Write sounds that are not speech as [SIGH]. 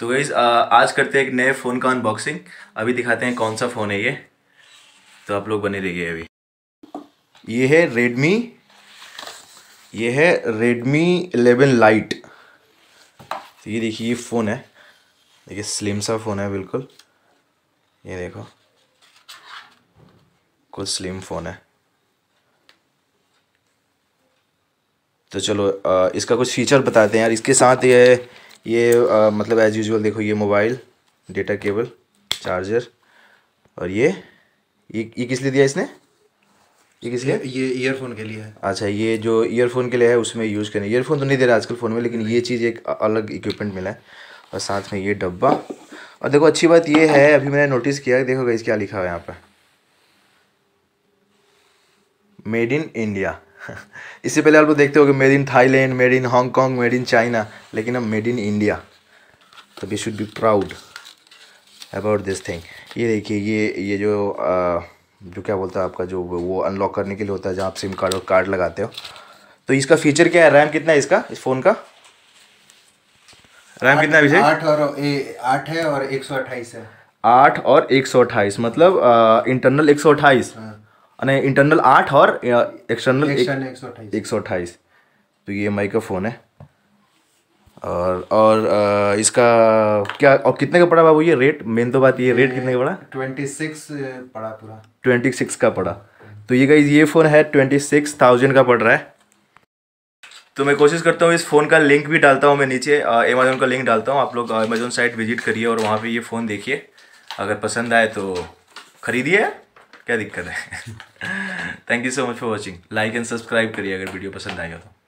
तो वही आज करते हैं एक नए फ़ोन का अनबॉक्सिंग अभी दिखाते हैं कौन सा फ़ोन है ये तो आप लोग बने रहिए अभी ये है रेडमी ये है रेडमी 11 लाइट तो ये देखिए ये फ़ोन है देखिए स्लिम सा फ़ोन है बिल्कुल ये देखो कुछ स्लिम फ़ोन है तो चलो इसका कुछ फीचर बताते हैं यार इसके साथ ये ये आ, मतलब एज़ यूजल देखो ये मोबाइल डेटा केबल चार्जर और ये ये, ये किस लिए दिया इसने ये किस लिए ये ईयरफोन के लिए है अच्छा ये जो ईयरफोन के लिए है उसमें यूज़ करें ईयरफोन तो नहीं दे रहा आजकल फ़ोन में लेकिन ये चीज़ एक अलग इक्विपमेंट मिला है और साथ में ये डब्बा और देखो अच्छी बात ये है अभी मैंने नोटिस किया देखो गाइस क्या लिखा हुआ है यहाँ पर मेड इन इंडिया [LAUGHS] इससे पहले आप लोग देखते हो कि made in Thailand made in Hong Kong made in China लेकिन अब मेड इन इंडिया तो we should be proud about this thing ये देखिए ये ये जो आ, जो क्या बोलता है आपका जो वो अनलॉक करने के लिए होता है जहाँ आप सिम कार्ड और कार्ड लगाते हो तो इसका फीचर क्या है रैम कितना है इसका इस फ़ोन का रैम कितना है आठ और आठ है और एक सौ अट्ठाईस है आठ और एक सौ अट्ठाईस मतलब आ, इंटरनल एक सौ अट्ठाईस हाँ। અને ઇન્ટર ナル8 હર એક્સટરનલ 128 128 તો યે માઇક્રોફોન હે ઓર ઓર આ ઇસકા ક્યા ઓર કિતને કા પડા બબ યે રેટ મેન તો બાત યે રેટ કિતને કા 26 પડા પૂરા 26 કા પડા તો યે ગાઈઝ યે ફોન હે 26000 કા પડ રહા હે તો મેં કોશિશ કરતા હું ઇસ ફોન કા લિંક ભી ડાલતા હું મે નીચે Amazon કા લિંક ડાલતા હું આપ لوگ Amazon સાઇટ વિઝિટ કરીયે ઓર વહા પે યે ફોન દેખીએ agar pasand aaye to khareediye क्या दिक्कत है thank you so much for watching like and subscribe करिए अगर वीडियो पसंद आएगा तो